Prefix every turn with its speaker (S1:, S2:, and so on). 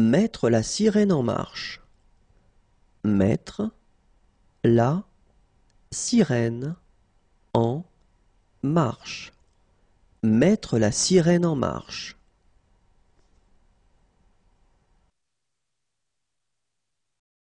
S1: Mettre la sirène en marche. Mettre la sirène en marche. Mettre la sirène en marche.